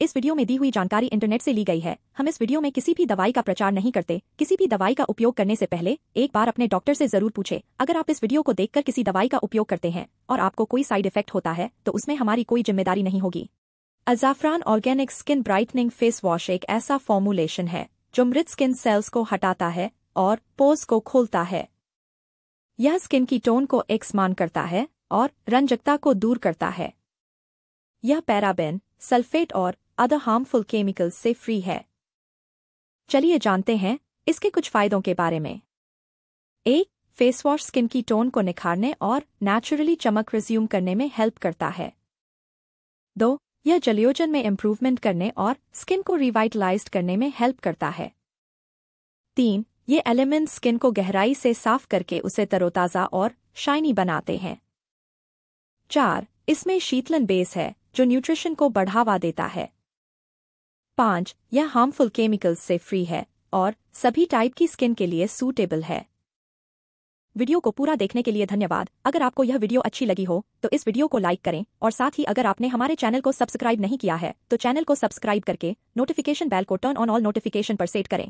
इस वीडियो में दी हुई जानकारी इंटरनेट से ली गई है हम इस वीडियो में किसी भी दवाई का प्रचार नहीं करते किसी भी दवाई का उपयोग करने से पहले एक बार अपने डॉक्टर से जरूर पूछे अगर आप इस वीडियो को देखकर किसी दवाई का उपयोग करते हैं और आपको कोई साइड इफेक्ट होता है तो उसमें हमारी कोई जिम्मेदारी नहीं होगी Azafran organic skin brightening face wash एक ऐसा फॉर्मुलेशन है जो मृत स्किन सेल्स को हटाता है और पोज को खोलता है यह स्किन की टोन को एक्समान करता है और रंजकता को दूर करता है यह पैराबेन सल्फेट और अदर हार्मफुल केमिकल्स से फ्री है चलिए जानते हैं इसके कुछ फायदों के बारे में एक फेस वॉश स्किन की टोन को निखारने और नेचुरली चमक रिज्यूम करने में हेल्प करता है दो यह जलयोजन में इम्प्रूवमेंट करने और स्किन को रिवाइटलाइज करने में हेल्प करता है तीन ये एलिमेंट्स स्किन को गहराई से साफ करके उसे तरोताज़ा और शाइनी बनाते हैं चार इसमें शीतलन बेस है जो न्यूट्रिशन को बढ़ावा देता है पांच यह हार्मफुल केमिकल्स से फ्री है और सभी टाइप की स्किन के लिए सूटेबल है वीडियो को पूरा देखने के लिए धन्यवाद अगर आपको यह वीडियो अच्छी लगी हो तो इस वीडियो को लाइक करें और साथ ही अगर आपने हमारे चैनल को सब्सक्राइब नहीं किया है तो चैनल को सब्सक्राइब करके नोटिफिकेशन बेल को टर्न ऑन ऑल नोटिफिकेशन पर सेट करें